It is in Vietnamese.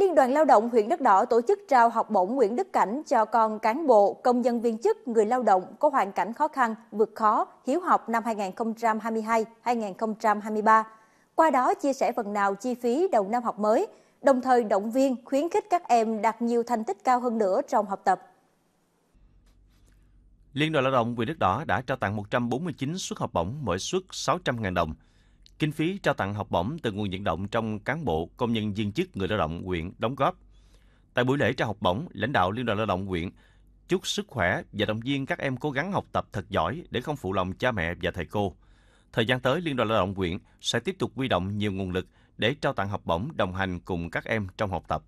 Liên đoàn Lao động huyện Đất Đỏ tổ chức trao học bổng Nguyễn Đức Cảnh cho con cán bộ, công nhân viên chức, người lao động có hoàn cảnh khó khăn, vượt khó, hiếu học năm 2022-2023. Qua đó chia sẻ phần nào chi phí đầu năm học mới, đồng thời động viên khuyến khích các em đạt nhiều thành tích cao hơn nữa trong học tập. Liên đoàn Lao động huyện Đất Đỏ đã trao tặng 149 suất học bổng mỗi suất 600.000 đồng Kinh phí trao tặng học bổng từ nguồn vận động trong cán bộ, công nhân viên chức, người lao động huyện đóng góp. Tại buổi lễ trao học bổng, lãnh đạo Liên đoàn Lao động huyện chúc sức khỏe và động viên các em cố gắng học tập thật giỏi để không phụ lòng cha mẹ và thầy cô. Thời gian tới, Liên đoàn Lao động huyện sẽ tiếp tục huy động nhiều nguồn lực để trao tặng học bổng đồng hành cùng các em trong học tập.